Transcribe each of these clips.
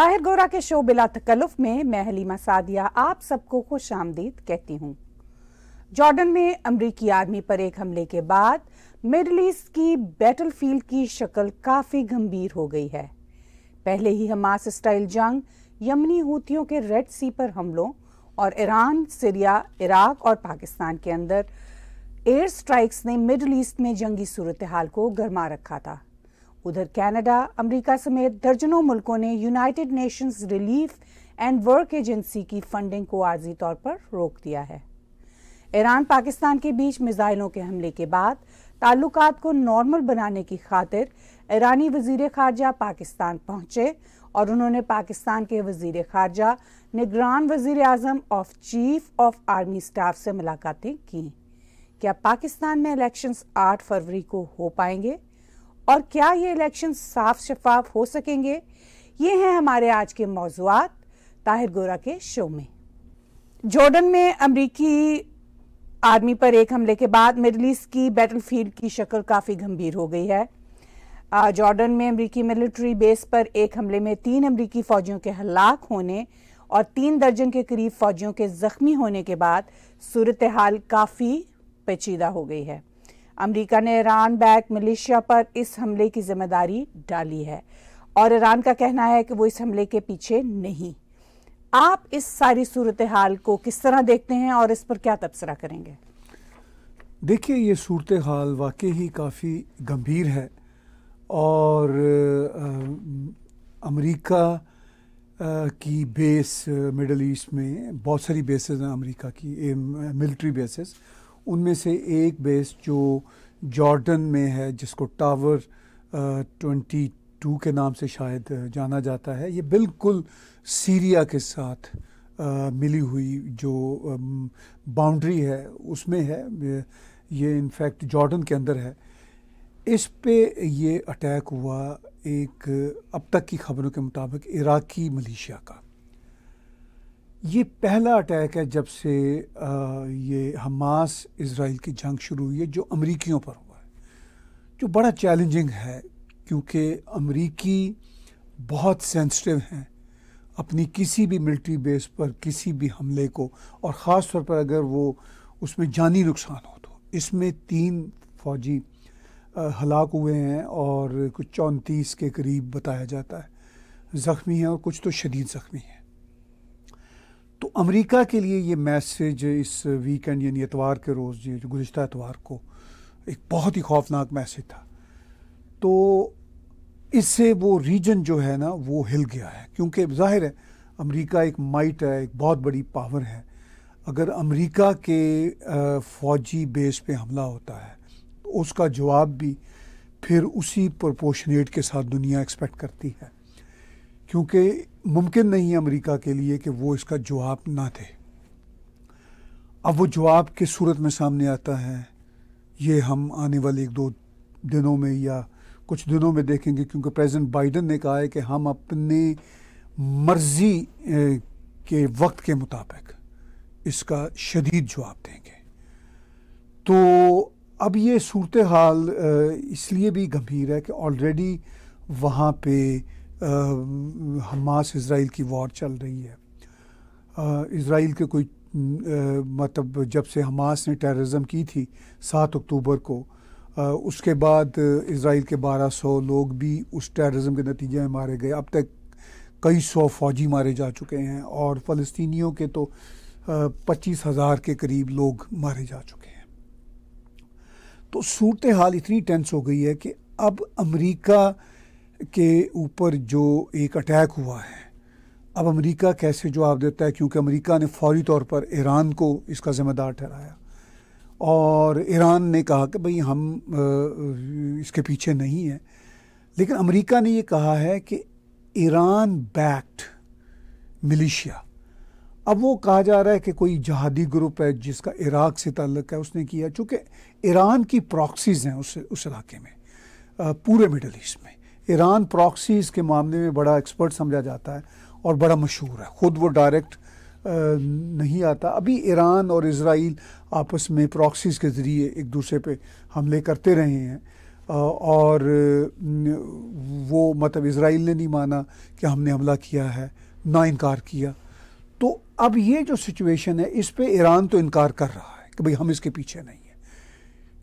ताहिर गोरा के शो बिला तकल्लुफ में मैं हलीमा सादिया आप सबको खुश आमदीद कहती हूँ जॉर्डन में अमरीकी आर्मी पर एक हमले के बाद मिडल ईस्ट की बैटल फील्ड की शक्ल काफ़ी गंभीर हो गई है पहले ही हमास स्टाइल जंग यमनी हूतियों के रेड सी पर हमलों और ईरान सीरिया इराक और पाकिस्तान के अंदर एयर स्ट्राइक्स ने मिडल ईस्ट में जंगी सूरत हाल को गरमा रखा था उधर कनाडा, अमेरिका समेत दर्जनों मुल्कों ने United Nations Relief and Work Agency की फंडिंग को आर्जी तौर पर रोक दिया है ईरान पाकिस्तान के बीच मिसाइलों के हमले के बाद ताल्लुक को नॉर्मल बनाने की खातिर ईरानी वजीर खारजा पाकिस्तान पहुंचे और उन्होंने पाकिस्तान के वजीर खारजा निगरान वजीर अजम of chief of army staff से मुलाकातें की क्या पाकिस्तान में इलेक्शंस 8 फरवरी को हो पाएंगे और क्या ये इलेक्शन साफ शफाफ हो सकेंगे ये हैं हमारे आज के मौजूद ताहिर गोरा के शो में जॉर्डन में अमरीकी आर्मी पर एक हमले के बाद मिडल ईस्ट की बैटल फील्ड की शक्ल काफ़ी गंभीर हो गई है जॉर्डन में अमरीकी मिलिट्री बेस पर एक हमले में तीन अमरीकी फ़ौजियों के हलाक होने और तीन दर्जन के करीब फ़ौजियों के ज़ख्मी होने के बाद सूरत हाल काफ़ी पेचीदा हो गई है अमरीका ने ईरान बैक मलेशिया पर इस हमले की जिम्मेदारी डाली है और ईरान का कहना है कि वो इस हमले के पीछे नहीं आप इस सारी सूरत हाल को किस तरह देखते हैं और इस पर क्या तबसरा करेंगे देखिए ये सूरत हाल वाकई ही काफ़ी गंभीर है और अमेरिका की बेस मिडल ईस्ट में बहुत सारी बेसेस हैं अमेरिका की मिलिट्री बेसेस उनमें से एक बेस जो जॉर्डन में है जिसको टावर ट्वेंटी टू के नाम से शायद जाना जाता है ये बिल्कुल सीरिया के साथ आ, मिली हुई जो बाउंड्री है उसमें है ये इनफैक्ट जॉर्डन के अंदर है इस पे ये अटैक हुआ एक अब तक की खबरों के मुताबिक इराकी मलेशिया का ये पहला अटैक है जब से आ, ये हमास इसराइल की जंग शुरू हुई है जो अमरीकियों पर हुआ है जो बड़ा चैलेंजिंग है क्योंकि अमरीकी बहुत सेंसिटिव हैं अपनी किसी भी मिलिट्री बेस पर किसी भी हमले को और ख़ास तौर पर अगर वो उसमें जानी नुकसान हो तो इसमें तीन फौजी हलाक हुए हैं और कुछ चौंतीस के करीब बताया जाता है ज़ख्मी हैं और कुछ तो शदीद ज़ख्मी हैं तो अमेरिका के लिए ये मैसेज इस वीकेंड यानी एतवार के रोज़ ये जो गुज्त एतवार को एक बहुत ही खौफनाक मैसेज था तो इससे वो रीजन जो है ना वो हिल गया है क्योंकि जाहिर है अमेरिका एक माइट है एक बहुत बड़ी पावर है अगर अमेरिका के फौजी बेस पे हमला होता है तो उसका जवाब भी फिर उसी प्रोपोर्शनेट के साथ दुनिया एक्सपेक्ट करती है क्योंकि मुमकिन नहीं है अमेरिका के लिए कि वो इसका जवाब ना दे अब वो जवाब किस सूरत में सामने आता है ये हम आने वाले एक दो दिनों में या कुछ दिनों में देखेंगे क्योंकि प्रेसिडेंट बाइडन ने कहा है कि हम अपने मर्जी के वक्त के मुताबिक इसका शदीद जवाब देंगे तो अब ये सूरत हाल इसलिए भी गंभीर है कि ऑलरेडी वहाँ पे हमास इसराइल की वॉर चल रही है इसराइल के कोई मतलब जब से हमास ने टेररिज्म की थी सात अक्टूबर को उसके बाद इसराइल के 1200 लोग भी उस टेररिज्म के नतीजे में मारे गए अब तक कई सौ फौजी मारे जा चुके हैं और फ़लस्तीनियों के तो पच्चीस हज़ार के करीब लोग मारे जा चुके हैं तो सूरत हाल इतनी टेंस हो गई है कि अब अमेरिका के ऊपर जो एक अटैक हुआ है अब अमेरिका कैसे जवाब देता है क्योंकि अमेरिका ने फौरी तौर पर ईरान को इसका ज़िम्मेदार ठहराया और ईरान ने कहा कि भाई हम इसके पीछे नहीं हैं लेकिन अमेरिका ने ये कहा है कि ईरान बैक्ड मिलिशिया अब वो कहा जा रहा है कि कोई जहादी ग्रुप है जिसका इराक से ताल्लुक है उसने किया चूँकि ईरान की प्रॉक्सीज़ हैं उस उस इलाके में पूरे मिडल ईस्ट में ईरान प्रॉक्सीज़ के मामले में बड़ा एक्सपर्ट समझा जाता है और बड़ा मशहूर है ख़ुद वो डायरेक्ट नहीं आता अभी ईरान और इसराइल आपस में प्रॉक्सीज़ के ज़रिए एक दूसरे पे हमले करते रहे हैं और वो मतलब इसराइल ने नहीं माना कि हमने हमला किया है ना इनकार किया तो अब ये जो सिचुएशन है इस पर ईरान तो इनकार कर रहा है कि भाई हम इसके पीछे नहीं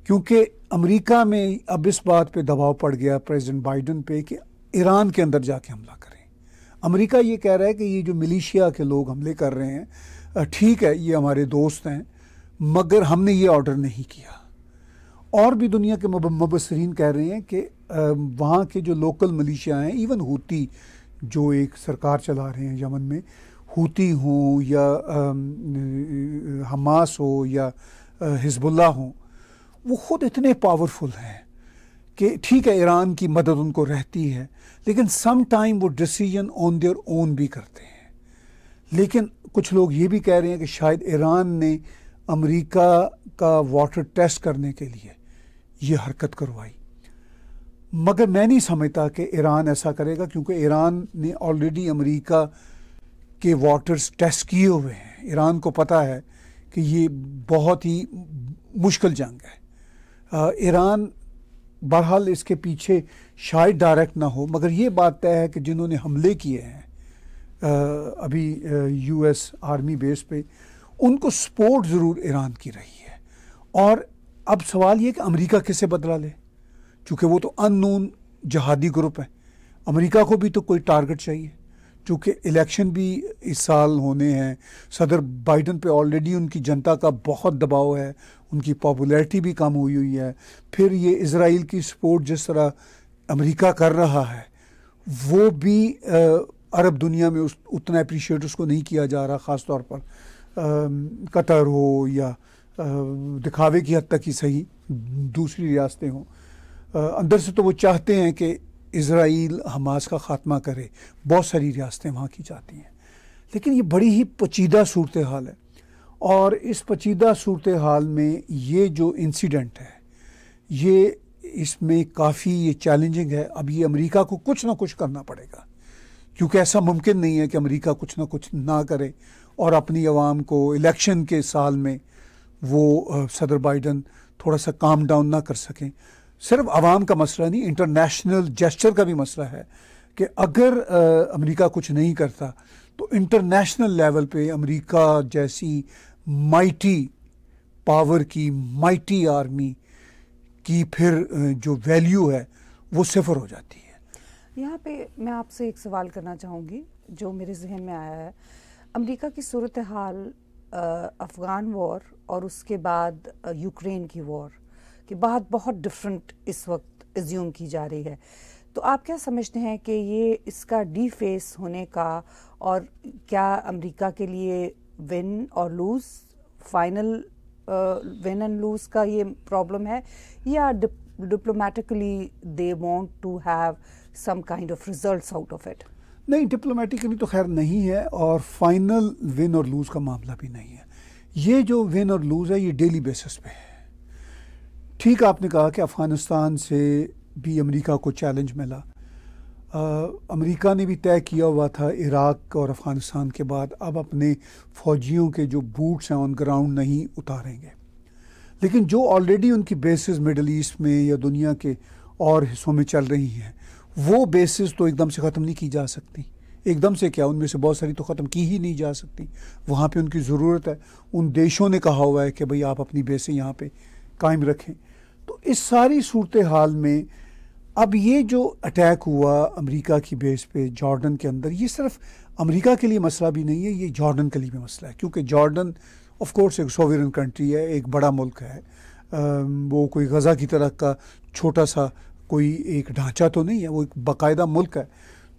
क्योंकि अमेरिका में अब इस बात पे दबाव पड़ गया प्रेसिडेंट बाइडन पे कि ईरान के अंदर जाके हमला करें अमेरिका ये कह रहा है कि ये जो मिलिशिया के लोग हमले कर रहे हैं ठीक है ये हमारे दोस्त हैं मगर हमने ये ऑर्डर नहीं किया और भी दुनिया के मुबसरीन कह रहे हैं कि वहाँ के जो लोकल मलिशिया हैं इवन हूती जो एक सरकार चला रहे हैं यमन में होती हों या हमास हो या हिजबुल्ला हों वो खुद इतने पावरफुल हैं कि ठीक है ईरान की मदद उनको रहती है लेकिन सम टाइम वो डिसीजन ऑन देयर ओन भी करते हैं लेकिन कुछ लोग ये भी कह रहे हैं कि शायद ईरान ने अमेरिका का वाटर टेस्ट करने के लिए ये हरकत करवाई मगर मैं नहीं समझता कि ईरान ऐसा करेगा क्योंकि ईरान ने ऑलरेडी अमेरिका के वाटर्स टेस्ट किए हुए हैं ईरान को पता है कि ये बहुत ही मुश्किल जंग है ईरान बहरहाल इसके पीछे शायद डायरेक्ट ना हो मगर ये बात तय है कि जिन्होंने हमले किए हैं अभी यूएस आर्मी बेस पे उनको सपोर्ट ज़रूर ईरान की रही है और अब सवाल ये कि अमेरिका किसे बदला ले चूँकि वो तो अननोन जहादी ग्रुप है अमेरिका को भी तो कोई टारगेट चाहिए चूँकि इलेक्शन भी इस साल होने हैं सदर बाइडन पे ऑलरेडी उनकी जनता का बहुत दबाव है उनकी पॉपुलैरिटी भी कम हुई हुई है फिर ये इसराइल की सपोर्ट जिस तरह अमेरिका कर रहा है वो भी आ, अरब दुनिया में उस उतना अप्रिशिएट उसको नहीं किया जा रहा ख़ास तौर पर आ, कतर हो या आ, दिखावे की हद तक ही सही दूसरी रियासतें हों अंदर से तो वो चाहते हैं कि इसराइल हमास का ख़ात्मा करे बहुत सारी रियासतें वहाँ की जाती हैं लेकिन ये बड़ी ही पचीदा सूरत हाल है और इस पचीदा सूरत हाल में ये जो इंसिडेंट है ये इसमें काफ़ी ये चैलेंजिंग है अब ये अमेरिका को कुछ ना कुछ करना पड़ेगा क्योंकि ऐसा मुमकिन नहीं है कि अमेरिका कुछ ना कुछ ना करे और अपनी आवाम को इलेक्शन के साल में वो सदर बाइडन थोड़ा सा काम डाउन ना कर सकें सिर्फ आवाम का मसला नहीं इंटरनेशनल जेस्चर का भी मसला है कि अगर अमेरिका कुछ नहीं करता तो इंटरनेशनल लेवल पे अमेरिका जैसी माइटी पावर की माइटी आर्मी की फिर जो वैल्यू है वो सिफर हो जाती है यहाँ पे मैं आपसे एक सवाल करना चाहूँगी जो मेरे जहन में आया है अमेरिका की सूरत हाल अफ़गान वॉर और उसके बाद यूक्रेन की वॉर के बाद बहुत डिफरेंट इस वक्त एज्यूम की जा रही है तो आप क्या समझते हैं कि ये इसका डी फेस होने का और क्या अमेरिका के लिए विन और lose final win and lose का ये प्रॉब्लम है या diplomatically they want to have some kind of results out of it नहीं डिप्लोमेटिकली तो खैर नहीं है और फाइनल विन और लूज़ का मामला भी नहीं है ये जो विन और लूज़ है ये डेली बेसिस पे है ठीक आपने कहा कि अफ़गानिस्तान से भी अमेरिका को चैलेंज मिला अमेरिका ने भी तय किया हुआ था इराक और अफ़गानिस्तान के बाद अब अपने फ़ौजियों के जो बूट्स हैं ऑन ग्राउंड नहीं उतारेंगे लेकिन जो ऑलरेडी उनकी बेसिस मिडल ईस्ट में या दुनिया के और हिस्सों में चल रही हैं वो बेसिस तो एकदम से ख़त्म नहीं की जा सकती एकदम से क्या उनमें से बहुत सारी तो ख़त्म की ही नहीं जा सकती वहाँ पे उनकी ज़रूरत है उन देशों ने कहा हुआ है कि भाई आप अपनी बेसें यहाँ पे कायम रखें तो इस सारी सूरत हाल में अब ये जो अटैक हुआ अमेरिका की बेस पे जॉर्डन के अंदर ये सिर्फ अमेरिका के लिए मसला भी नहीं है ये जॉर्डन के लिए भी मसला है क्योंकि जॉर्डन ऑफ कोर्स एक सोवरन कंट्री है एक बड़ा मुल्क है आ, वो कोई गज़ा की तरह का छोटा सा कोई एक ढांचा तो नहीं है वो एक बाकायदा मुल्क है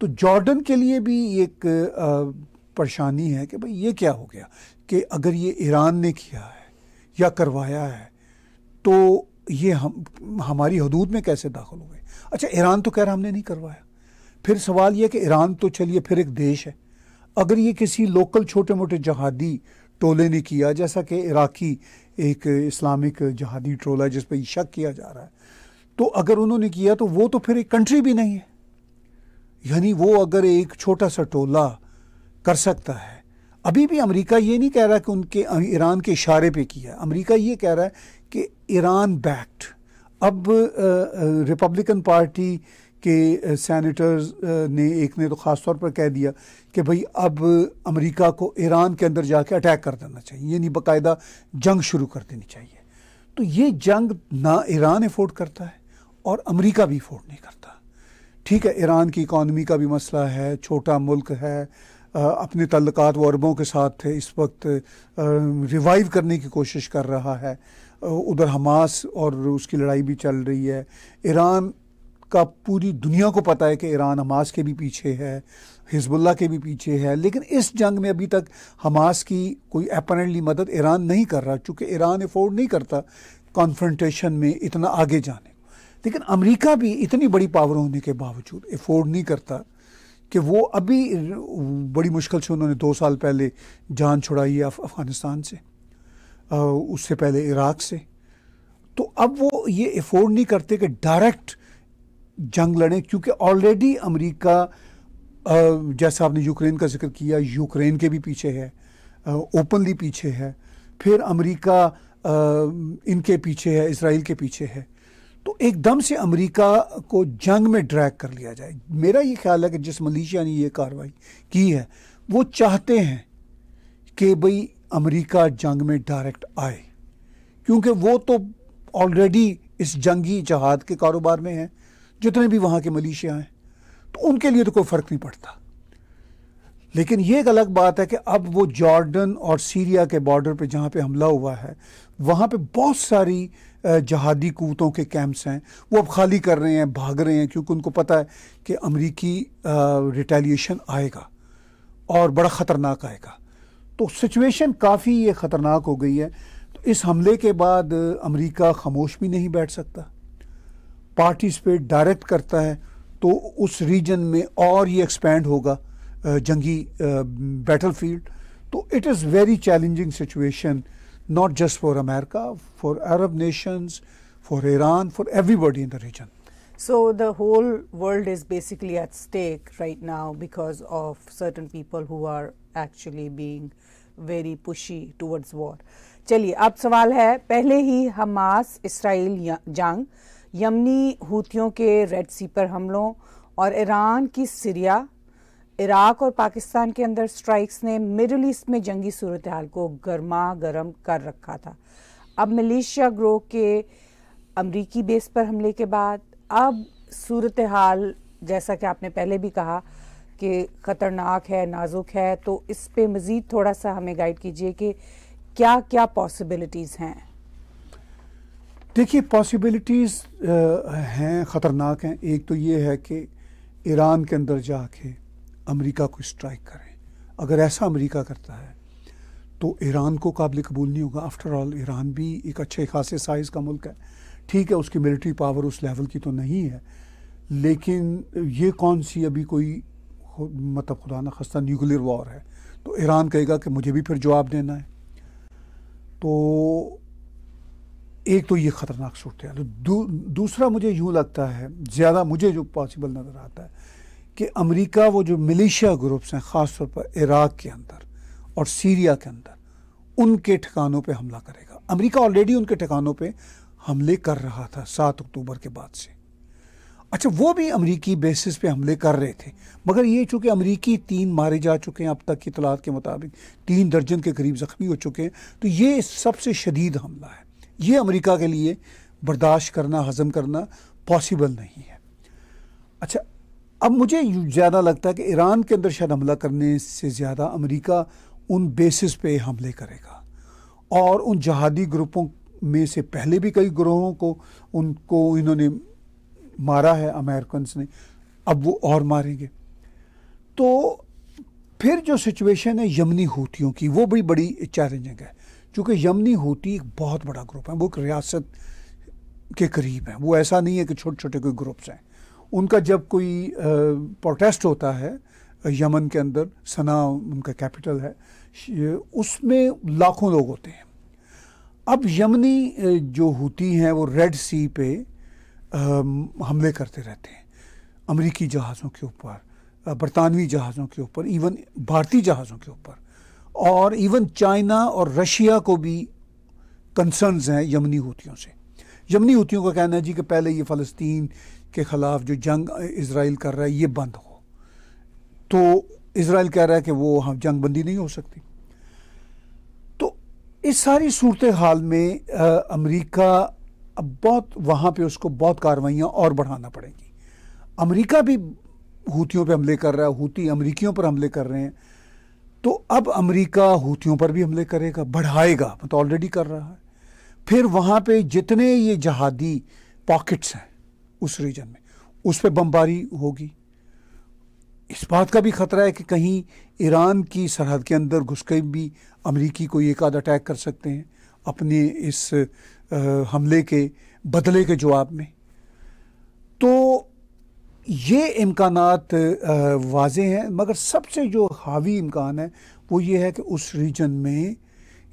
तो जॉर्डन के लिए भी एक परेशानी है कि भाई ये क्या हो गया कि अगर ये ईरान ने किया है या करवाया है तो ये हम हमारी हदूद में कैसे दाखिल हो गए अच्छा ईरान तो कह रहा हमने नहीं करवाया फिर सवाल यह कि ईरान तो चलिए फिर एक देश है अगर ये किसी लोकल छोटे मोटे जहादी टोले ने किया जैसा कि इराकी एक इस्लामिक जहादी टोला है जिस पर शक किया जा रहा है तो अगर उन्होंने किया तो वो तो फिर एक कंट्री भी नहीं है यानी वो अगर एक छोटा सा टोला कर सकता है अभी भी अमेरिका ये नहीं कह रहा कि उनके ईरान के इशारे पे किया है अमेरिका ये कह रहा है कि ईरान बैक्ड अब रिपब्लिकन पार्टी के सेनेटर्स ने एक ने तो ख़ास तौर पर कह दिया कि भाई अब अमेरिका को ईरान के अंदर जाके अटैक कर देना चाहिए यानी बाकायदा जंग शुरू कर देनी चाहिए तो ये जंग ना ईरान एफोर्ड करता है और अमेरिका भी एफोर्ड नहीं करता ठीक है ईरान की इकानमी का भी मसला है छोटा मुल्क है अपने तल्लक वो अरबों के साथ इस वक्त रिवाइव करने की कोशिश कर रहा है उधर हमास और उसकी लड़ाई भी चल रही है ईरान का पूरी दुनिया को पता है कि ईरान हमास के भी पीछे है हिजबुल्ला के भी पीछे है लेकिन इस जंग में अभी तक हमास की कोई अपरेंटली मदद ईरान नहीं कर रहा चूँकि ईरान अफोर्ड नहीं करता कॉन्फ्रेंटेशन में इतना आगे जाने लेकिन अमेरिका भी इतनी बड़ी पावर होने के बावजूद अफोर्ड नहीं करता कि वो अभी बड़ी मुश्किल से उन्होंने दो साल पहले जान छुड़ाई है अफगानिस्तान से उससे पहले इराक से तो अब वो ये अफोर्ड नहीं करते कि डायरेक्ट जंग लड़ें क्योंकि ऑलरेडी अमेरिका जैसा आपने यूक्रेन का जिक्र किया यूक्रेन के भी पीछे है ओपनली पीछे है फिर अमेरिका इनके पीछे है इसराइल के पीछे है तो एकदम से अमेरिका को जंग में ड्रैग कर लिया जाए मेरा ये ख्याल है कि जिस मलेशिया ने ये कार्रवाई की है वो चाहते हैं कि भाई अमेरिका जंग में डायरेक्ट आए क्योंकि वो तो ऑलरेडी इस जंगी जहाद के कारोबार में हैं जितने भी वहाँ के मलेशिया हैं तो उनके लिए तो कोई फ़र्क नहीं पड़ता लेकिन ये एक अलग बात है कि अब वो जॉर्डन और सीरिया के बॉर्डर पे जहाँ पे हमला हुआ है वहाँ पे बहुत सारी जहादी कूतों के कैंप्स हैं वो अब खाली कर रहे हैं भाग रहे हैं क्योंकि उनको पता है कि अमरीकी रिटेलिएशन आएगा और बड़ा ख़तरनाक आएगा तो सिचुएशन काफ़ी ये ख़तरनाक हो गई है तो इस हमले के बाद अमेरिका खामोश भी नहीं बैठ सकता पार्टिसिपेट पे डायरेक्ट करता है तो उस रीजन में और ये एक्सपेंड होगा जंगी बैटल फील्ड तो it is very challenging situation not just for America for Arab nations for Iran for everybody in the region So the whole world is basically at stake right now because of certain people who are actually being very pushy towards war चलिए अब सवाल है पहले ही Hamas Israel जंग यमनी हूतियों के red सी पर हमलों और ईरान की सीरिया इराक और पाकिस्तान के अंदर स्ट्राइक्स ने मिडल ईस्ट में जंगी सूरत हाल को गर्मा गर्म कर रखा था अब मलेशिया ग्रोह के अमरीकी बेस पर हमले के बाद अब सूरत हाल जैसा कि आपने पहले भी कहा कि ख़तरनाक है नाजुक है तो इस पे मज़ीद थोड़ा सा हमें गाइड कीजिए कि क्या क्या पॉसिबिलिटीज़ हैं देखिए पॉसिबिलिटीज़ हैं ख़तरनाक हैं एक तो ये है कि ईरान के अंदर जाके अमेरिका को स्ट्राइक करें अगर ऐसा अमेरिका करता है तो ईरान को काबिल कबूल नहीं होगा आफ्टर ऑल ईरान भी एक अच्छे खासे साइज़ का मुल्क है ठीक है उसकी मिलिट्री पावर उस लेवल की तो नहीं है लेकिन ये कौन सी अभी कोई मतलब खुदा न खस्ता न्यूक्लियर वॉर है तो ईरान कहेगा कि मुझे भी फिर जवाब देना है तो एक तो ये ख़तरनाक सूरत है दू, दूसरा मुझे यूँ लगता है ज़्यादा मुझे जो पॉसिबल नज़र आता है कि अमेरिका वो जो मिलिशिया ग्रुप्स हैं ख़ास तौर पर इराक़ के अंदर और सीरिया के अंदर उनके ठिकानों पे हमला करेगा अमेरिका ऑलरेडी उनके ठिकानों पे हमले कर रहा था सात अक्टूबर के बाद से अच्छा वो भी अमरीकी बेसिस पे हमले कर रहे थे मगर ये चूंकि अमरीकी तीन मारे जा चुके हैं अब तक की तलात के मुताबिक तीन दर्जन के करीब ज़ख्मी हो चुके हैं तो ये सबसे शदीद हमला है ये अमरीका के लिए बर्दाश्त करना हज़म करना पॉसिबल नहीं है अच्छा अब मुझे ज़्यादा लगता है कि ईरान के अंदर शायद हमला करने से ज़्यादा अमरीका उन बेसिस पे हमले करेगा और उन जहादी ग्रुपों में से पहले भी कई ग्रोहों को उनको इन्होंने मारा है अमेरिकन्स ने अब वो और मारेंगे तो फिर जो सिचुएशन है यमनी होतीयों की वो भी बड़ी चैलेंजिंग है क्योंकि यमनी होती एक बहुत बड़ा ग्रुप है वो एक रियासत के करीब है वो ऐसा नहीं है कि छोटे छोटे कोई ग्रुप्स हैं उनका जब कोई प्रोटेस्ट होता है यमन के अंदर सना उनका कैपिटल है उसमें लाखों लोग होते हैं अब यमनी जो होती हैं वो रेड सी पे हमले करते रहते हैं अमेरिकी जहाज़ों के ऊपर बरतानवी जहाज़ों के ऊपर इवन भारतीय जहाज़ों के ऊपर और इवन चाइना और रशिया को भी कंसर्न्स हैं यमनी हूतियों से यमनी हूतियों का कहना है जी कि पहले ये फ़लस्तीन के ख़िलाफ़ जो जंग इसराइल कर रहा है ये बंद हो तो इसराइल कह रहा है कि वो हम हाँ, जंग बंदी नहीं हो सकती इस सारी सूरत हाल में अमरीका अब बहुत वहाँ पे उसको बहुत कार्रवाइयाँ और बढ़ाना पड़ेंगी अमेरिका भी हूतियों पे हमले कर रहा है हूती अमरीकियों पर हमले कर रहे हैं तो अब अमेरिका हूतियों पर भी हमले करेगा बढ़ाएगा तो ऑलरेडी कर रहा है फिर वहाँ पे जितने ये जहादी पॉकेट्स हैं उस रीजन में उस पर बमबारी होगी इस बात का भी खतरा है कि कहीं ईरान की सरहद के अंदर घुस भी अमरीकी कोई एक आध अटैक कर सकते हैं अपने इस हमले के बदले के जवाब में तो ये इम्कान वाज हैं मगर सबसे जो हावी इम्कान है वो ये है कि उस रीजन में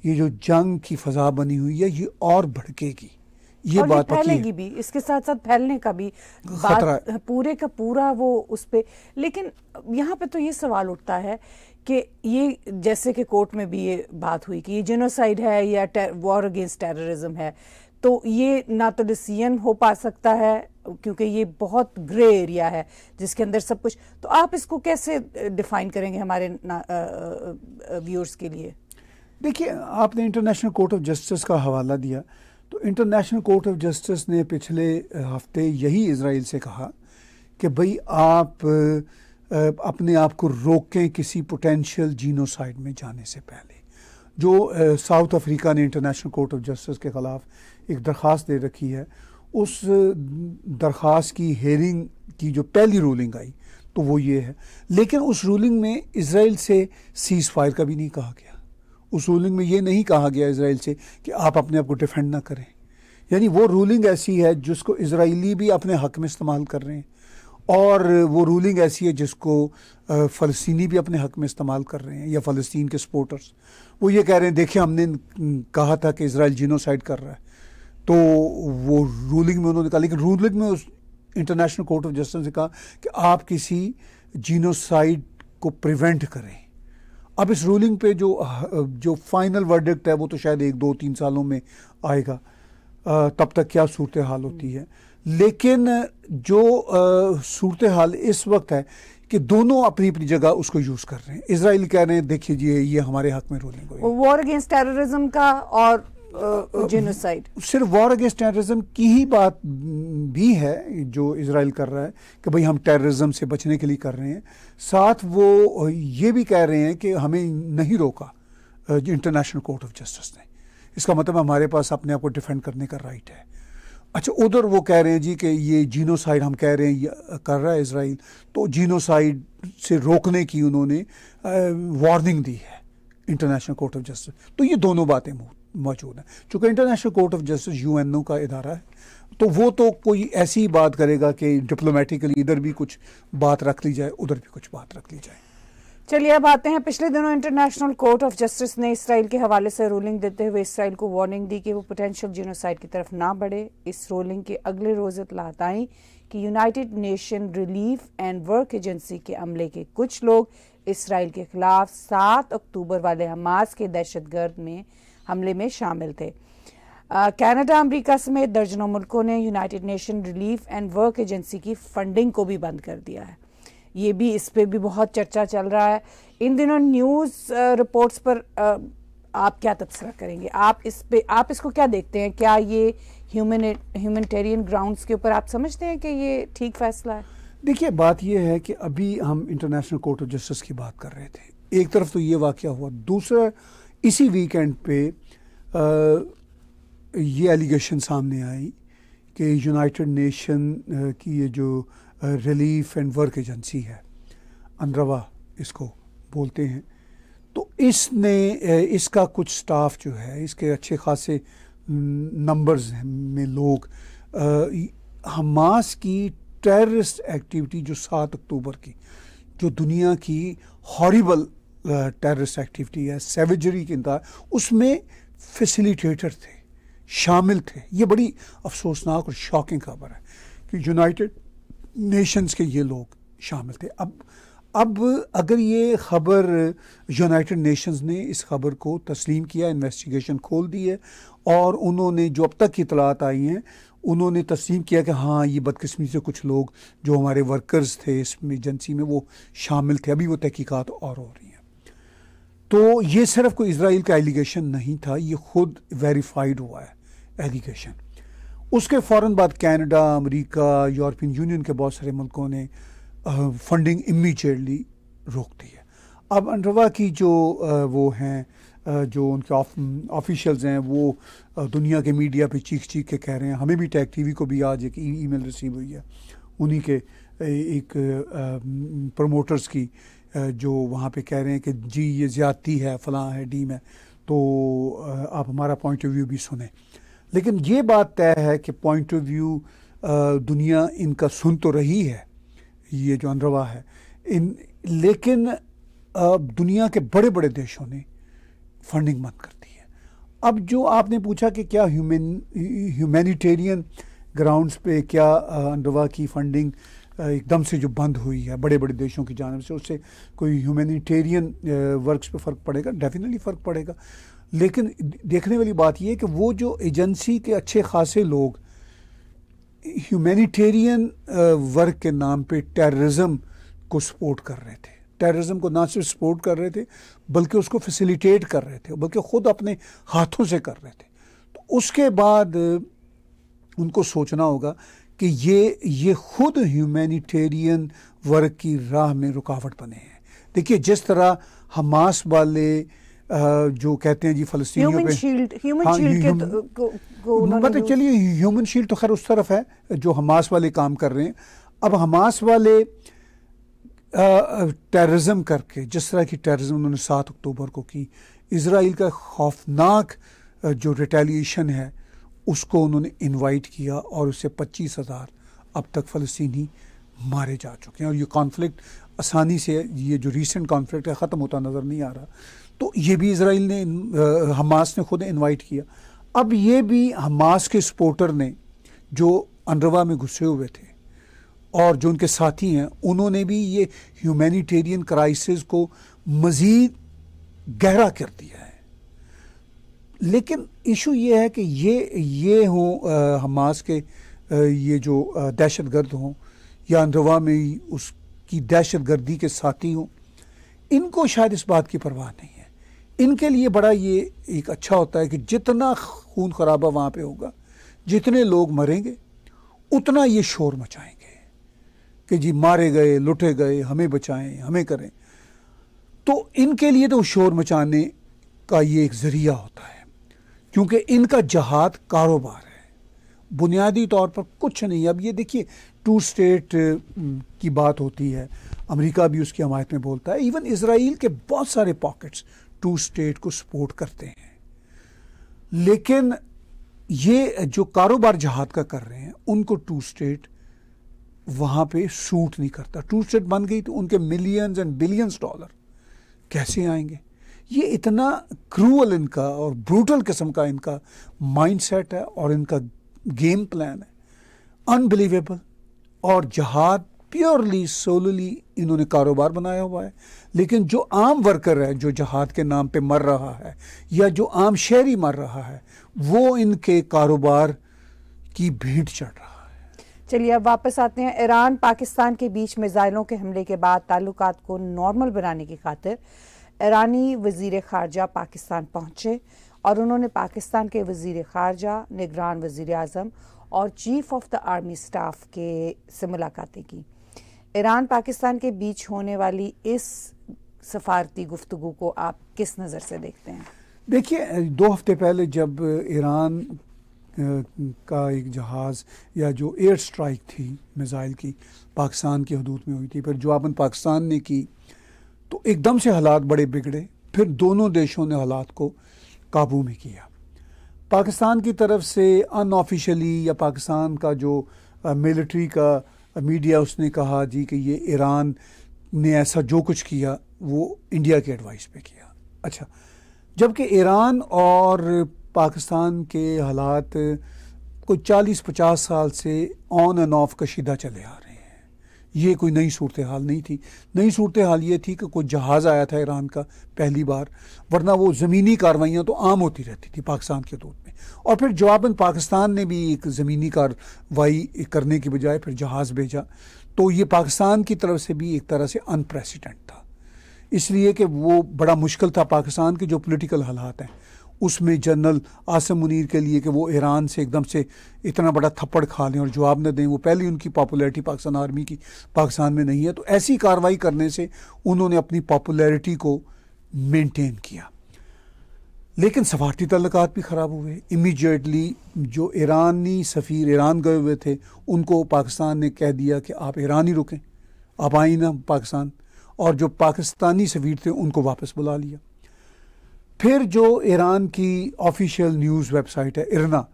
ये जो जंग की फजा बनी हुई है ये और भड़केगी ये और बात फैलेगी भी इसके साथ साथ फैलने का भी बात पूरे का पूरा वो उस पर लेकिन यहाँ पे तो ये सवाल उठता है कि ये जैसे कि कोर्ट में भी ये बात हुई कि ये जेनोसाइड है या वॉर अगेंस्ट टेररिज्म है तो ये ना तो डिसीजन हो पा सकता है क्योंकि ये बहुत ग्रे एरिया है जिसके अंदर सब कुछ तो आप इसको कैसे डिफाइन करेंगे हमारे व्यूअर्स के लिए देखिए आपने इंटरनेशनल कोर्ट ऑफ जस्टिस का हवाला दिया तो इंटरनेशनल कोर्ट ऑफ जस्टिस ने पिछले हफ्ते यही इसराइल से कहा कि भाई आप आ, अपने आप को रोकें किसी पोटेंशियल जीनोसाइड में जाने से पहले जो साउथ अफ्रीका ने इंटरनेशनल कोर्ट ऑफ जस्टिस के ख़िलाफ़ एक दरख्वास्त दे रखी है उस दरख्वास्त की हेयरिंग की जो पहली रूलिंग आई तो वो ये है लेकिन उस रूलिंग में इसराइल से सीज़ फायर का भी नहीं कहा गया उस रूलिंग में ये नहीं कहा गया इसराइल से कि आप अपने आप को डिफेंड ना करें यानी वो रूलिंग ऐसी है जिसको इसराइली भी अपने हक में इस्तेमाल कर रहे हैं और वो रूलिंग ऐसी है जिसको फ़लस्तनी भी अपने हक में इस्तेमाल कर रहे हैं या फ़लस्तीन के सपोर्टर्स वो ये कह रहे हैं देखिए हमने कहा था कि इसराइल जीनोसाइड कर रहा है तो वो रूलिंग में उन्होंने कहा लेकिन रूलिंग में उस इंटरनेशनल कोर्ट ऑफ जस्टिस ने कहा कि आप किसी जीनोसाइड को प्रिवेंट करें अब इस रूलिंग पे जो जो फाइनल वर्डिक्ट है वो तो शायद एक दो तीन सालों में आएगा तब तक क्या सूरत हाल होती है लेकिन जो सूरत हाल इस वक्त है कि दोनों अपनी अपनी जगह उसको यूज कर रहे हैं इसराइल कह रहे हैं देखिए जी ये हमारे हक में रोलिंग वॉर अगेंस्ट टेररिज्म का और जेनोसाइड सिर्फ वॉर अगेंस्ट टेररिज्म की ही बात भी है जो इसराइल कर रहा है कि भाई हम टेररिज्म से बचने के लिए कर रहे हैं साथ वो ये भी कह रहे हैं कि हमें नहीं रोका इंटरनेशनल कोर्ट ऑफ जस्टिस ने इसका मतलब हमारे पास अपने आप को डिफेंड करने का राइट है अच्छा उधर वो कह रहे हैं जी कि ये जीनोसाइड हम कह रहे हैं कर रहा है इसराइल तो जीनोसाइड से रोकने की उन्होंने वार्निंग दी है इंटरनेशनल कोर्ट ऑफ जस्टिस तो ये दोनों बातें मौजूद हैं चूँकि इंटरनेशनल कोर्ट ऑफ जस्टिस यू का इदारा है तो वो तो कोई ऐसी बात करेगा कि डिप्लोमेटिकली इधर भी कुछ बात रख ली जाए उधर भी कुछ बात रख ली जाए चलिए अब आते हैं पिछले दिनों इंटरनेशनल कोर्ट ऑफ जस्टिस ने इसराइल के हवाले से रूलिंग देते हुए इसराइल को वार्निंग दी कि वो पोटेंशियल जीनोसाइड की तरफ ना बढ़े इस रूलिंग के अगले रोज इतला आई कि United Nation Relief and Work Agency के अमले के कुछ लोग इसराइल के खिलाफ सात अक्टूबर वाले हमास के दहशतगर्द में हमले में शामिल थे कैनेडा अमरीका समेत दर्जनों मुल्कों ने United Nation Relief and Work Agency की फंडिंग को भी बंद कर दिया है ये भी इस पर भी बहुत चर्चा चल रहा है इन दिनों न्यूज़ रिपोर्ट्स पर आप क्या तबसरा करेंगे आप इस पे आप इसको क्या देखते हैं क्या ये ह्यूमन ह्यूमनिटेरियन ग्राउंड्स के ऊपर आप समझते हैं कि ये ठीक फैसला है देखिए बात यह है कि अभी हम इंटरनेशनल कोर्ट ऑफ जस्टिस की बात कर रहे थे एक तरफ तो ये वाक़ हुआ दूसरा इसी वीकेंड पे आ, ये एलिगेशन सामने आई कि यूनाइटेड नेशन की ये जो रिलीफ एंड वर्क एजेंसी है अनरवा इसको बोलते हैं तो इसने इसका कुछ स्टाफ जो है इसके अच्छे खासे नंबर्स में लोग हमास की टेररिस्ट एक्टिविटी जो सात अक्टूबर की जो दुनिया की हॉरिबल टेररिस्ट एक्टिविटी है सेविजरी के अंदर उसमें फैसिलिटेटर थे शामिल थे ये बड़ी अफसोसनाक और शॉकिंग खबर है कि यूनाइटेड नेशंस के ये लोग शामिल थे अब अब अगर ये ख़बर यूनाइटेड नेशंस ने इस ख़बर को तस्लीम किया इन्वेस्टिगेशन खोल दी है और उन्होंने जो अब तक इतलात आई हैं उन्होंने तस्लीम किया कि हाँ ये बदकस्मी से कुछ लोग जो हमारे वर्कर्स थे इस एजेंसी में वो शामिल थे अभी वो तहकीक़ात और हो रही हैं तो ये सिर्फ कोई इसराइल का एलिगेशन नहीं था ये खुद वेरीफाइड हुआ है एलिगेशन उसके फ़ौर बाद कैनेडा अमेरिका यूरोपियन यूनियन के बहुत सारे मुल्कों ने फंडिंग इमीजिएटली रोक दी है अब अनरवा की जो वो हैं जो उनके ऑफिशियल्स हैं वो दुनिया के मीडिया पे चीख चीख के कह रहे हैं हमें भी टैग टीवी को भी आज एक ईमेल रिसीव हुई है उन्हीं के एक प्रमोटर्स की जो वहाँ पे कह रहे हैं कि जी ये ज़्यादती है फ़लाँ है डीम है तो आप हमारा पॉइंट ऑफ व्यू भी सुने लेकिन ये बात तय है कि पॉइंट ऑफ व्यू दुनिया इनका सुन तो रही है ये जो अनरवा है इन लेकिन दुनिया के बड़े बड़े देशों ने फंडिंग बंद कर दी है अब जो आपने पूछा कि क्या ह्यूमैनिटेरियन ग्राउंड्स पे क्या अनरवा की फंडिंग एकदम से जो बंद हुई है बड़े बड़े देशों की जानब से उससे कोई ह्यूमैनिटेरियन वर्क्स पे फ़र्क पड़ेगा डेफिनेटली फ़र्क पड़ेगा लेकिन देखने वाली बात यह कि वो जो एजेंसी के अच्छे खासे लोग ह्यूमैनिटेरियन वर्क uh, के नाम पे टेररिज्म को सपोर्ट कर रहे थे टेररिज्म को ना सिर्फ सपोर्ट कर रहे थे बल्कि उसको फैसिलिटेट कर रहे थे बल्कि खुद अपने हाथों से कर रहे थे तो उसके बाद uh, उनको सोचना होगा कि ये ये खुद ह्यूमैनिटेरियन वर्क की राह में रुकावट बने हैं देखिए जिस तरह हमास वाले जो कहते हैं जी फलस्तियों पे हाँ, तो, मतलब चलिए ह्यूमन शील्ड तो खैर उस तरफ है जो हमास वाले काम कर रहे हैं अब हमास वाले टेररिज्म करके जिस तरह की टेररिज्म उन्होंने सात अक्टूबर को की इसराइल का खौफनाक जो रिटेलिएशन है उसको उन्होंने इनवाइट किया और उससे पच्चीस हज़ार अब तक फ़लस्तनी मारे जा चुके हैं और ये कॉन्फ्लिक्ट आसानी से ये जो रीसेंट कॉन्फ्लिक्ट है ख़त्म होता नज़र नहीं आ रहा तो ये भी इसराइल ने हमास ने खुद इनवाइट किया अब ये भी हमास के सपोर्टर ने जो अनरवा में घुसे हुए थे और जो उनके साथी हैं उन्होंने भी ये ह्यूमैनिटेरियन क्राइसिस को मज़ीद गहरा कर दिया है लेकिन इशू ये है कि ये ये हों हमास के आ, ये जो दहशत गर्द हों या अनरवा में उसकी दहशत गर्दी के साथी हों इनको शायद इस बात की परवाह नहीं इनके लिए बड़ा ये एक अच्छा होता है कि जितना खून खराबा वहाँ पे होगा जितने लोग मरेंगे उतना ये शोर मचाएंगे कि जी मारे गए लुटे गए हमें बचाएं हमें करें तो इनके लिए तो शोर मचाने का ये एक ज़रिया होता है क्योंकि इनका जहाद कारोबार है बुनियादी तौर पर कुछ नहीं अब ये देखिए टू स्टेट की बात होती है अमेरिका भी उसकी हमायत में बोलता है इवन इसराइल के बहुत सारे पॉकेट्स टू स्टेट को सपोर्ट करते हैं लेकिन ये जो कारोबार जहाज का कर रहे हैं उनको टू स्टेट वहां पे सूट नहीं करता टू स्टेट बन गई तो उनके मिलियंस एंड बिलियंस डॉलर कैसे आएंगे ये इतना क्रूअल इनका और ब्रूटल किस्म का इनका माइंडसेट है और इनका गेम प्लान है अनबिलीवेबल और जहाद प्योरली सोलली इन्होंने कारोबार बनाया हुआ है लेकिन जो आम वर्कर है जो जहाद के नाम पे मर रहा है या जो आम शहरी मर रहा है वो इनके कारोबार की भीड़ चढ़ रहा है चलिए अब वापस आते हैं ईरान पाकिस्तान के बीच मिज़ाइलों के हमले के बाद ताल्लुक को नॉर्मल बनाने की खातिर ईरानी वजीर खारजा पाकिस्तान पहुंचे और उन्होंने पाकिस्तान के वजीर खारजा निगरान वजीर अजम और chief of the army staff के से मुलाकातें की ईरान पाकिस्तान के बीच होने वाली इस सफारती गुफ्तु को आप किस नज़र से देखते हैं देखिए दो हफ्ते पहले जब ईरान का एक जहाज़ या जो एयर स्ट्राइक थी मिज़ाइल की पाकिस्तान की हदूद में हुई थी पर जो अपन पाकिस्तान ने की तो एकदम से हालात बड़े बिगड़े फिर दोनों देशों ने हालात को काबू में किया पाकिस्तान की तरफ से अनऑफिशली या पाकिस्तान का जो मिलिट्री का मीडिया उसने कहा जी कि ये ईरान ने ऐसा जो कुछ किया वो इंडिया के एडवाइस पे किया अच्छा जबकि ईरान और पाकिस्तान के हालात कोई चालीस पचास साल से ऑन एंड ऑफ कशीदा चले आ रहे हैं ये कोई नई सूरत हाल नहीं थी नई सूरत हाल ये थी कि कोई जहाज़ आया था ईरान का पहली बार वरना वो ज़मीनी कार्रवाइयाँ तो आम होती रहती थी पाकिस्तान के दौर में और फिर जवाबन पाकिस्तान ने भी एक ज़मीनी कार्रवाई करने के बजाय फिर जहाज़ भेजा तो ये पाकिस्तान की तरफ से भी एक तरह से अनप्रेसिडेंट था इसलिए कि वो बड़ा मुश्किल था पाकिस्तान के जो पोलिटिकल हालात हैं उसमें जनरल आसम मुनीर के लिए कि वो ईरान से एकदम से इतना बड़ा थप्पड़ खा लें और जवाब न दें वो पहले उनकी पॉपुलैरिटी पाकिस्तान आर्मी की पाकिस्तान में नहीं है तो ऐसी कार्रवाई करने से उन्होंने अपनी पॉपुलैरिटी को मेंटेन किया लेकिन सफारती तल्लक भी ख़राब हुए इमीडिएटली जो ईरानी सफ़ीर ईरान गए हुए थे उनको पाकिस्तान ने कह दिया कि आप ईरान ही रुकें आप आई ना पाकिस्तान और जो पाकिस्तानी सवीर थे उनको वापस बुला लिया फिर जो ईरान की ऑफिशियल न्यूज़ वेबसाइट है इरना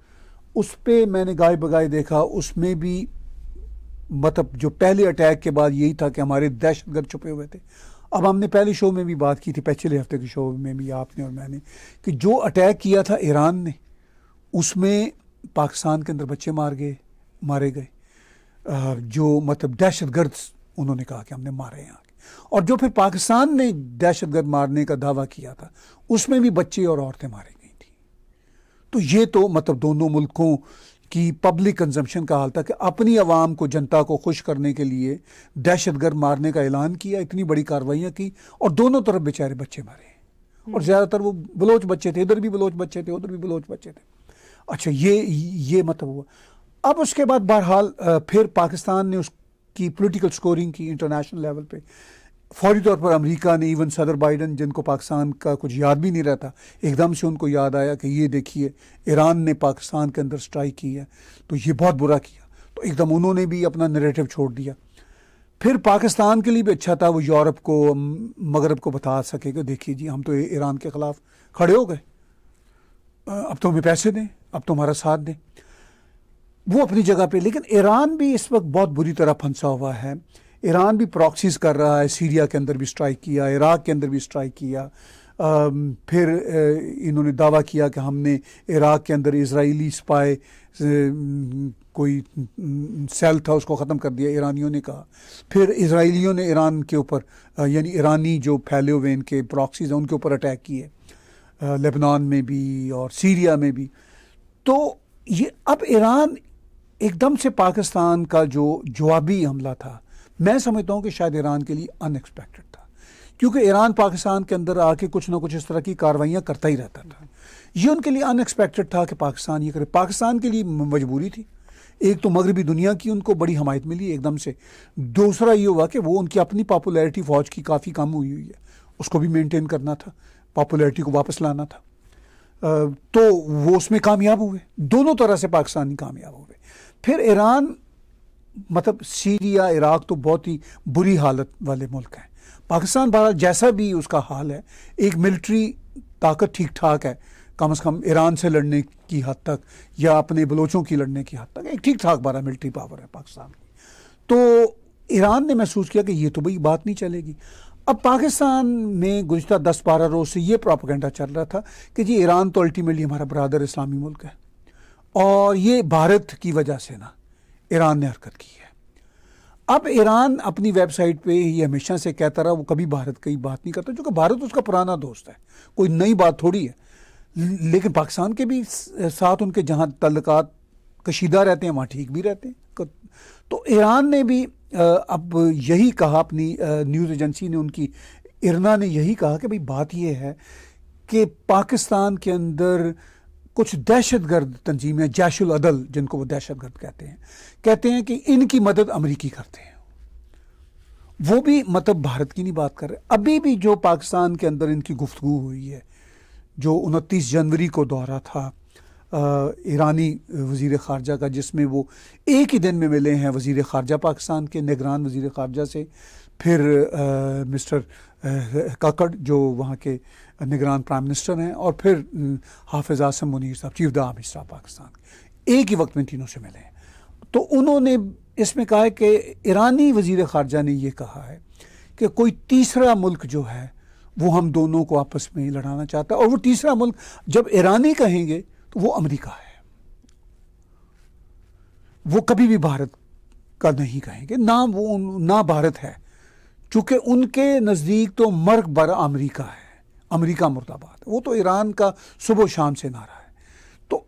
उस पर मैंने गाय बगाए देखा उसमें भी मतलब जो पहले अटैक के बाद यही था कि हमारे दहशत गर्द छुपे हुए थे अब हमने पहले शो में भी बात की थी पिछले हफ्ते के शो में भी आपने और मैंने कि जो अटैक किया था ईरान ने उसमें पाकिस्तान के अंदर बच्चे मार गए मारे गए जो मतलब दहशत गर्द उन्होंने कहा कि हमने मारे यहाँ और जो फिर पाकिस्तान ने दहशतगर्द मारने का दावा किया था उसमें भी बच्चे और औरतें मारी गई थी तो ये तो मतलब दोनों मुल्कों की पब्लिक कंजम्पशन का हाल था कि अपनी आवाम को जनता को खुश करने के लिए दहशतगर्द मारने का ऐलान किया इतनी बड़ी कार्रवाइयाँ की और दोनों तरफ बेचारे बच्चे मारे और हम्म। ज़्यादातर वो बलोच बच्चे थे इधर भी बलोच बच्चे थे उधर भी बलोच बच्चे थे अच्छा ये ये मतलब हुआ अब उसके बाद बहरहाल फिर पाकिस्तान ने उस की पॉलिटिकल स्कोरिंग की इंटरनेशनल लेवल पे फौरी तौर पर अमेरिका ने इवन सदर बाइडन जिनको पाकिस्तान का कुछ याद भी नहीं रहता एकदम से उनको याद आया कि ये देखिए ईरान ने पाकिस्तान के अंदर स्ट्राइक की है तो ये बहुत बुरा किया तो एकदम उन्होंने भी अपना नरेटिव छोड़ दिया फिर पाकिस्तान के लिए भी अच्छा था वो यूरोप को मगरब को बता सके कि देखिए जी हम तो ईरान के ख़िलाफ़ खड़े हो गए अब तो हमें पैसे दें अब तो हमारा साथ दें वो अपनी जगह पे लेकिन ईरान भी इस वक्त बहुत बुरी तरह फंसा हुआ है ईरान भी प्रॉक्सीज कर रहा है सीरिया के अंदर भी स्ट्राइक किया इराक के अंदर भी स्ट्राइक किया फिर इन्होंने दावा किया कि हमने इराक के अंदर इसराइली स्पाई कोई सेल था उसको ख़त्म कर दिया ईरानियों ने कहा फिर इसराइलियों ने ईरान के ऊपर यानी ईरानी जो फैले हुए इनके प्रॉक्सीज हैं उनके ऊपर अटैक किए लेबनान में भी और सीरिया में भी तो ये अब ईरान एकदम से पाकिस्तान का जो जवाबी हमला था मैं समझता हूँ कि शायद ईरान के लिए अनएक्सपेक्टेड था क्योंकि ईरान पाकिस्तान के अंदर आके कुछ ना कुछ इस तरह की कार्रवाइयाँ करता ही रहता था ये उनके लिए अनएक्सपेक्टेड था कि पाकिस्तान ये करे पाकिस्तान के लिए मजबूरी थी एक तो मगरबी दुनिया की उनको बड़ी हमायत मिली एकदम से दूसरा ये हुआ कि वो उनकी अपनी पॉपुलैरिटी फ़ौज की काफ़ी कम हुई हुई है उसको भी मेनटेन करना था पॉपुलैरिटी को वापस लाना था तो वो उसमें कामयाब हुए दोनों तरह से पाकिस्तानी कामयाब हुए फिर ईरान मतलब सीरिया इराक तो बहुत ही बुरी हालत वाले मुल्क हैं पाकिस्तान भारत जैसा भी उसका हाल है एक मिलिट्री ताकत ठीक ठाक है कम से कम ईरान से लड़ने की हद तक या अपने बलोचों की लड़ने की हद तक एक ठीक ठाक बारह मिलिट्री पावर है पाकिस्तान की तो ईरान ने महसूस किया कि ये तो भाई बात नहीं चलेगी अब पाकिस्तान में गुजत दस बारह रोज से ये प्रोपागेंडा चल रहा था कि जी ईरान तो अल्टीमेटली हमारा बरदर इस्लामी मुल्क है और ये भारत की वजह से ना ईरान ने हरकत की है अब ईरान अपनी वेबसाइट पे ये हमेशा से कहता रहा वो कभी भारत की बात नहीं करता क्योंकि भारत उसका पुराना दोस्त है कोई नई बात थोड़ी है लेकिन पाकिस्तान के भी साथ उनके जहाँ तल्लक कशीदा रहते हैं वहाँ ठीक भी रहते हैं तो ईरान ने भी अब यही कहा अपनी न्यूज़ एजेंसी ने उनकी इरना ने यही कहा कि भाई बात यह है कि पाकिस्तान के अंदर कुछ दहशत गर्द तंजीमें जैशुल अदल जिनको वो दहशत गर्द कहते हैं कहते हैं कि इनकी मदद अमरीकी करते हैं वो भी मतलब भारत की नहीं बात कर रहे अभी भी जो पाकिस्तान के अंदर इनकी गुफ्तु हुई है जो उनतीस जनवरी को दौरा था ईरानी वजीर ख़ारजा का जिसमें वो एक ही दिन में मिले हैं वजीर ख़ारजा पाकिस्तान के निगरान वजीर ख़ारजा से फिर आ, मिस्टर काकड़ जो वहाँ के निगरान प्राइम मिनिस्टर हैं और फिर हाफिज आसम मुनीर साहब chief the army staff Pakistan एक ही वक्त में तीनों से मिले हैं तो उन्होंने इसमें कहा है कि ईरानी वजीर खारजा ने यह कहा है कि कोई तीसरा मुल्क जो है वो हम दोनों को आपस में लड़ाना चाहता है और वो तीसरा मुल्क जब ईरानी कहेंगे तो वो अमेरिका है वो कभी भी भारत का नहीं कहेंगे ना वो ना भारत है चूंकि उनके नज़दीक तो मर्ग बर अमरीका है अमेरिका मुर्दाबाद वो तो ईरान का सुबह शाम से नारा है तो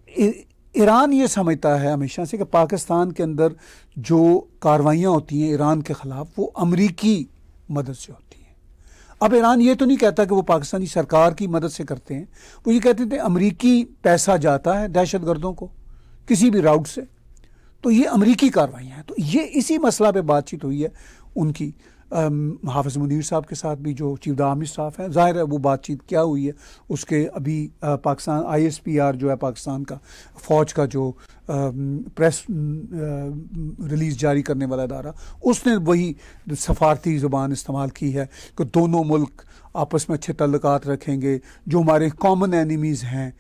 ईरान ये समझता है हमेशा से कि पाकिस्तान के अंदर जो कार्रवाइयाँ होती हैं ईरान के ख़िलाफ़ वो अमरीकी मदद से होती हैं अब ईरान ये तो नहीं कहता कि वो पाकिस्तानी सरकार की मदद से करते हैं वो ये कहते थे अमरीकी पैसा जाता है दहशत गर्दों को किसी भी राउट से तो ये अमरीकी कार्रवाइयाँ हैं तो ये इसी मसला पर बातचीत हुई है उनकी हाफिज़ मुनीर साहब के साथ भी जो चीफ आर्मी साहब हैं ज़ाहिर है वो बातचीत क्या हुई है उसके अभी Pakistan I S P R जो है पाकिस्तान का फ़ौज का जो प्रेस रिलीज़ जारी करने वाला अदारा उसने वही सफारती ज़ुबान इस्तेमाल की है कि दोनों मुल्क आपस में अच्छे तल्लक रखेंगे जो हमारे कॉमन एनिमीज़ हैं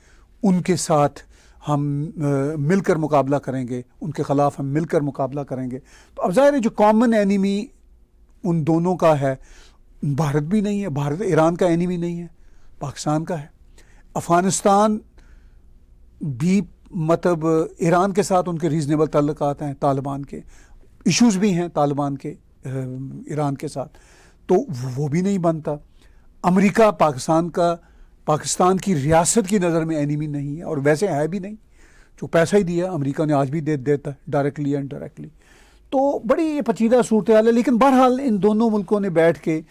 उनके साथ हम मिलकर मुकाबला करेंगे उनके ख़िलाफ़ हम मिलकर मुकाबला करेंगे तो अब ज़ाहिर है जो कॉमन एनिमी उन दोनों का है भारत भी नहीं है भारत ईरान का एनिमी नहीं है पाकिस्तान का है अफ़गानिस्तान भी मतलब ईरान के साथ उनके रीज़नेबल तल्लक हैं तालिबान के इश्यूज़ भी हैं तालिबान के ईरान के साथ तो वो भी नहीं बनता अमेरिका पाकिस्तान का पाकिस्तान की रियासत की नज़र में एनिमी नहीं है और वैसे है भी नहीं जो पैसा ही दिया अमेरिका ने आज भी दे देता है डायरेक्टली एंड डायरेक्टली तो बड़ी ये पचीदा सूरत हाल है लेकिन बहरहाल इन दोनों मुल्कों ने बैठ के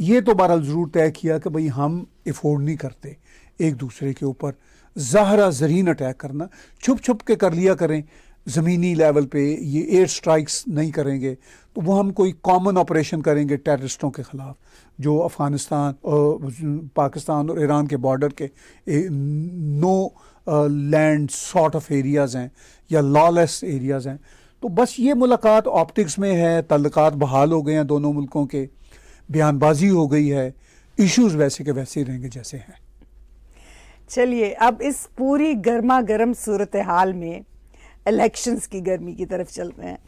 ये तो बहरहाल ज़रूर तय किया कि भाई हम एफोर्ड नहीं करते एक दूसरे के ऊपर ज़ाहरा जरीन अटैक करना छुप छुप के कर लिया करें ज़मीनी लेवल पे ये एयर स्ट्राइक्स नहीं करेंगे तो वो हम कोई कॉमन ऑपरेशन करेंगे टेररिस्टों के ख़िलाफ़ जो अफ़गानिस्तान पाकिस्तान और ईरान के बॉर्डर के no land sort of areas हैं या लॉलेस एरियाज़ हैं तो बस ये मुलाकात ऑप्टिक्स में है तल्लक़ात बहाल हो गए हैं दोनों मुल्कों के बयानबाजी हो गई है इश्यूज वैसे के वैसे ही रहेंगे जैसे हैं चलिए अब इस पूरी गर्मा गर्म सूरत हाल में इलेक्शंस की गर्मी की तरफ चलते हैं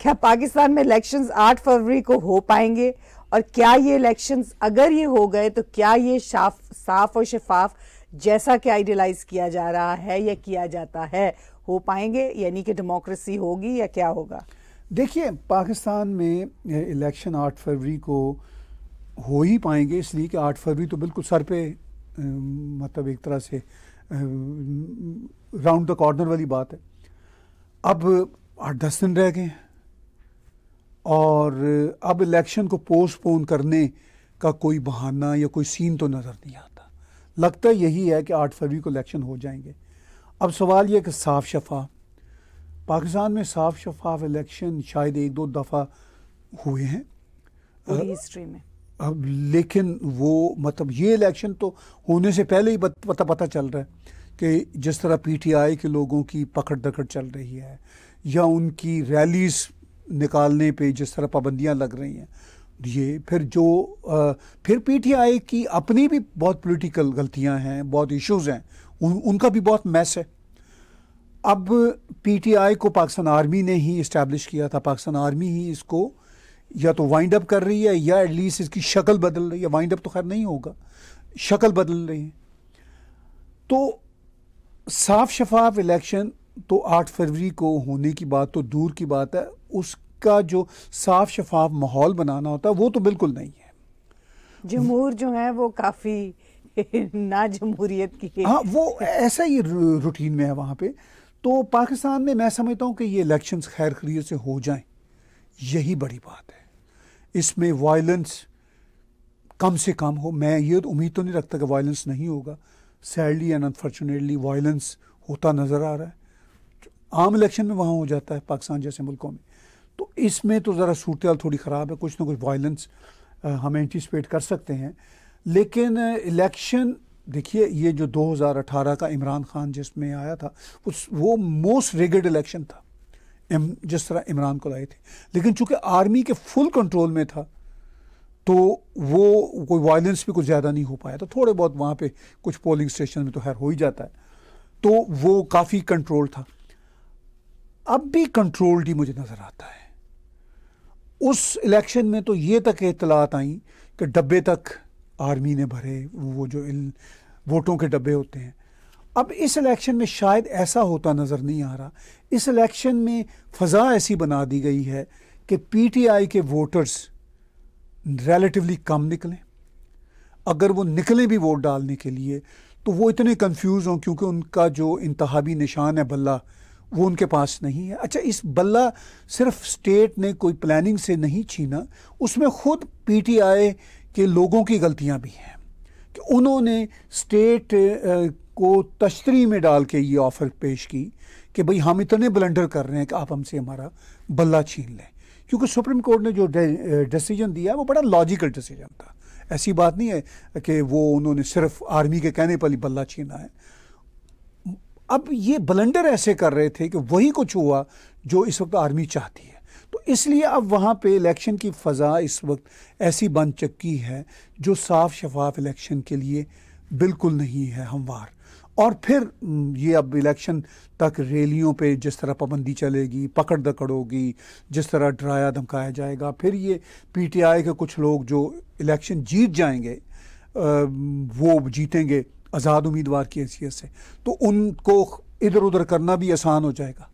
क्या पाकिस्तान में इलेक्शंस 8 फरवरी को हो पाएंगे और क्या ये इलेक्शंस अगर ये हो गए तो क्या ये साफ और शफाफ जैसा कि आइडियलाइज किया जा रहा है या किया जाता है हो पाएंगे यानी कि डेमोक्रेसी होगी या क्या होगा देखिए पाकिस्तान में इलेक्शन आठ फरवरी को हो ही पाएंगे इसलिए कि आठ फरवरी तो बिल्कुल सर पे मतलब एक तरह से राउंड द कॉर्नर वाली बात है अब आठ दस दिन रह गए और अब इलेक्शन को पोस्टपोन करने का कोई बहाना या कोई सीन तो नज़र नहीं आता लगता यही है कि आठ फरवरी को इलेक्शन हो जाएंगे अब सवाल यह कि साफ शफा पाकिस्तान में साफ शफाफ इलेक्शन शायद एक दो दफ़ा हुए हैं हिस्ट्री में अब लेकिन वो मतलब ये इलेक्शन तो होने से पहले ही पता पता चल रहा है कि जिस तरह पीटीआई के लोगों की पकड़ दकड़ चल रही है या उनकी रैलीस निकालने पे जिस तरह पाबंदियां लग रही हैं ये फिर जो आ, फिर पीटीआई की अपनी भी बहुत पॉलिटिकल गलतियां हैं बहुत इश्यूज हैं उन, उनका भी बहुत मैस है अब पीटीआई को पाकिस्तान आर्मी ने ही इस्टेब्लिश किया था पाकिस्तान आर्मी ही इसको या तो वाइंड अप कर रही है या एटलीस्ट इसकी शक्ल बदल रही है वाइंड अप तो खैर नहीं होगा शक्ल बदल रही है तो साफ शफाफ इलेक्शन तो 8 फरवरी को होने की बात तो दूर की बात है उसका जो साफ शफाफ माहौल बनाना होता है वो तो बिल्कुल नहीं है जमहूर जो है वो काफ़ी ना जमहूरियत की हाँ वो ऐसा ही रूटीन में है वहाँ पे तो पाकिस्तान में मैं समझता हूँ कि ये इलेक्शंस खैर खरीद से हो जाए यही बड़ी बात है इसमें वायलेंस कम से कम हो मैं ये तो उम्मीद तो नहीं रखता कि वायलेंस नहीं होगा सैडली एंड अनफॉर्चुनेटली वायलेंस होता नज़र आ रहा है आम इलेक्शन में वहाँ हो जाता है पाकिस्तान जैसे मुल्कों में तो इसमें तो ज़रा सूरत थोड़ी ख़राब है कुछ ना कुछ वायलेंस हम एंटिसपेट कर सकते हैं लेकिन इलेक्शन देखिए ये जो 2018 का इमरान खान जिसमें आया था उस वो मोस्ट रिगड इलेक्शन था इम, जिस तरह इमरान को लाए थे लेकिन चूंकि आर्मी के फुल कंट्रोल में था तो वो कोई वायलेंस भी कुछ ज़्यादा नहीं हो पाया तो थोड़े बहुत वहाँ पे कुछ पोलिंग स्टेशन में तो खैर हो ही जाता है तो वो काफ़ी कंट्रोल था अब भी कंट्रोल ही मुझे नज़र आता है उस इलेक्शन में तो ये तक इतलात आई कि डब्बे तक आर्मी ने भरे वो जो इन वोटों के डब्बे होते हैं अब इस इलेक्शन में शायद ऐसा होता नज़र नहीं आ रहा इस इलेक्शन में फ़जा ऐसी बना दी गई है कि पीटीआई के वोटर्स रिलेटिवली कम निकलें अगर वो निकलें भी वोट डालने के लिए तो वो इतने कंफ्यूज हों क्योंकि उनका जो इंतहाबी निशान है बल्ला वो उनके पास नहीं है अच्छा इस बल्ला सिर्फ स्टेट ने कोई प्लानिंग से नहीं छीना उसमें ख़ुद पीटीआई कि लोगों की गलतियां भी हैं कि उन्होंने स्टेट को तशतरी में डाल के ये ऑफ़र पेश की कि भाई हम इतने ब्लेंडर कर रहे हैं कि आप हमसे हमारा बल्ला छीन लें क्योंकि सुप्रीम कोर्ट ने जो डिसीजन दिया वो बड़ा लॉजिकल डिसीजन था ऐसी बात नहीं है कि वो उन्होंने सिर्फ आर्मी के कहने पर ही बल्ला छीना है अब ये ब्लंडर ऐसे कर रहे थे कि वही कुछ हुआ जो इस वक्त आर्मी चाहती है तो इसलिए अब वहाँ पे इलेक्शन की फ़जा इस वक्त ऐसी बन चुकी है जो साफ शफाफ इलेक्शन के लिए बिल्कुल नहीं है हमवार और फिर ये अब इलेक्शन तक रैलियों पे जिस तरह पाबंदी चलेगी पकड़ दकड़ होगी जिस तरह डराया धमकाया जाएगा फिर ये पीटीआई के कुछ लोग जो इलेक्शन जीत जाएंगे वो जीतेंगे आज़ाद उम्मीदवार की हैसियत से तो उनको इधर उधर करना भी आसान हो जाएगा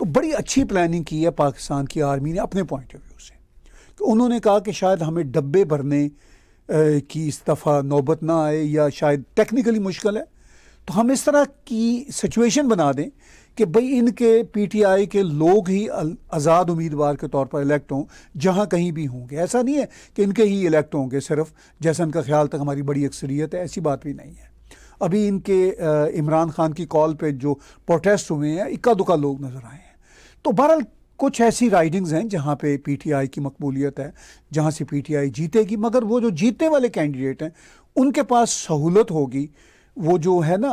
तो बड़ी अच्छी प्लानिंग की है पाकिस्तान की आर्मी ने अपने पॉइंट ऑफ व्यू से उन्होंने कहा कि शायद हमें डब्बे भरने की इस दफ़ा नौबत ना आए या शायद टेक्निकली मुश्किल है तो हम इस तरह की सिचुएशन बना दें कि भाई इनके पीटीआई के लोग ही आज़ाद उम्मीदवार के तौर पर इलेक्ट हों जहाँ कहीं भी होंगे ऐसा नहीं है कि इनके ही इलेक्ट होंगे सिर्फ जैसा इनका ख्याल तक हमारी बड़ी अक्सरियत है ऐसी बात भी नहीं है अभी इनके इमरान खान की कॉल पे जो प्रोटेस्ट हुए हैं इक्का दुक्का लोग नज़र आए हैं तो बहरहाल कुछ ऐसी राइडिंग्स हैं जहाँ पे पीटीआई की मकबूलियत है जहाँ से पीटीआई जीतेगी मगर वो जो जीतने वाले कैंडिडेट हैं उनके पास सहूलत होगी वो जो है ना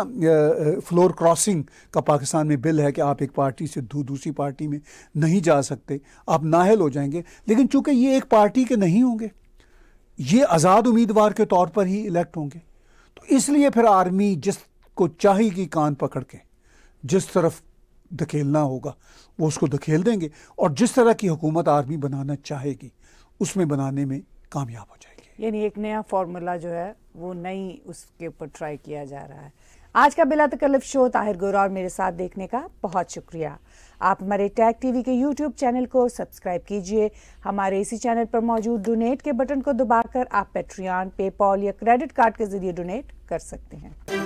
फ्लोर क्रॉसिंग का पाकिस्तान में बिल है कि आप एक पार्टी से दू, दूसरी पार्टी में नहीं जा सकते आप नाहल हो जाएंगे लेकिन चूंकि ये एक पार्टी के नहीं होंगे ये आज़ाद उम्मीदवार के तौर पर ही इलेक्ट होंगे तो इसलिए फिर आर्मी जिस को चाहेगी कान पकड़ के जिस तरफ धकेलना होगा वो उसको धकेल देंगे और जिस तरह की हुकूमत आर्मी बनाना चाहेगी उसमें बनाने में कामयाब हो जाएगी यानी एक नया फार्मूला जो है वो नई उसके ऊपर ट्राई किया जा रहा है आज का बिला तकल्फ शो ताहिर गोरा और मेरे साथ देखने का बहुत शुक्रिया आप हमारे टैग टीवी के यूट्यूब चैनल को सब्सक्राइब कीजिए हमारे इसी चैनल पर मौजूद डोनेट के बटन को दबाकर आप पेट्रियान पेपॉल या क्रेडिट कार्ड के जरिए डोनेट कर सकते हैं